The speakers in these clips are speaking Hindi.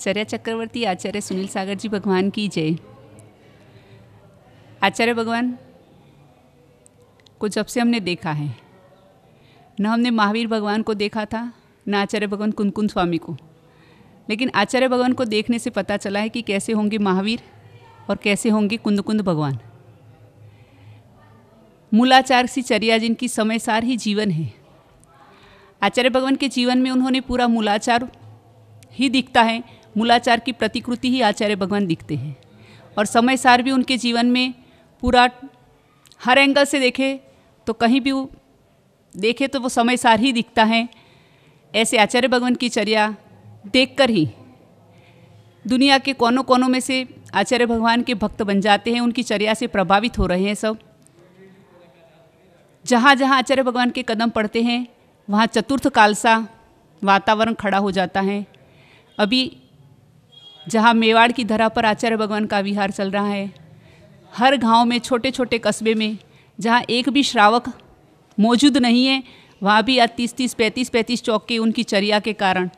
चर्या चक्रवर्ती आचार्य सुनील सागर जी भगवान की जय आचार्य भगवान को जब से हमने देखा है न हमने महावीर भगवान को देखा था न आचार्य भगवान कुनकुन स्वामी को लेकिन आचार्य भगवान को देखने से पता चला है कि कैसे होंगे महावीर और कैसे होंगे कुंद कुंद भगवान मूलाचार सी चर्या जिनकी समय सार ही जीवन है आचार्य भगवान के जीवन में उन्होंने पूरा मूलाचार ही दिखता है मूलाचार की प्रतिकृति ही आचार्य भगवान दिखते हैं और समय सार भी उनके जीवन में पूरा हर एंगल से देखे तो कहीं भी देखे तो वो समय सार ही दिखता है ऐसे आचार्य भगवान की चर्या देखकर ही दुनिया के कोनों कोनों में से आचार्य भगवान के भक्त बन जाते हैं उनकी चर्या से प्रभावित हो रहे हैं सब जहाँ जहाँ आचार्य भगवान के कदम पड़ते हैं वहाँ चतुर्थ कालसा वातावरण खड़ा हो जाता है अभी जहाँ मेवाड़ की धरा पर आचार्य भगवान का विहार चल रहा है हर गांव में छोटे छोटे कस्बे में जहाँ एक भी श्रावक मौजूद नहीं है वहाँ भी आज तीस तीस पैंतीस पैंतीस चौके उनकी चर्या के कारण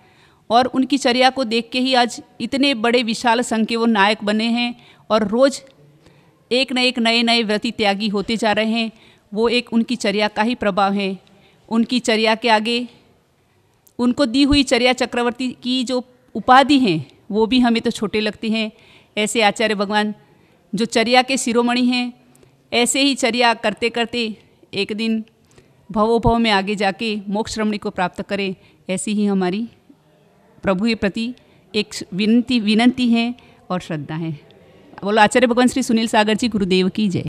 और उनकी चर्या को देख के ही आज इतने बड़े विशाल संघ के वो नायक बने हैं और रोज़ एक न एक नए नए व्रति त्यागी होते जा रहे हैं वो एक उनकी चर्या का ही प्रभाव है उनकी चर्या के आगे उनको दी हुई चर्या चक्रवर्ती की जो उपाधि हैं वो भी हमें तो छोटे लगते हैं ऐसे आचार्य भगवान जो चर्या के शिरोमणि हैं ऐसे ही चर्या करते करते एक दिन भवोभव में आगे जाके मोक्ष रमणी को प्राप्त करें ऐसी ही हमारी प्रभु के प्रति एक विनती विनंती है और श्रद्धा है बोलो आचार्य भगवान श्री सुनील सागर जी गुरुदेव की जय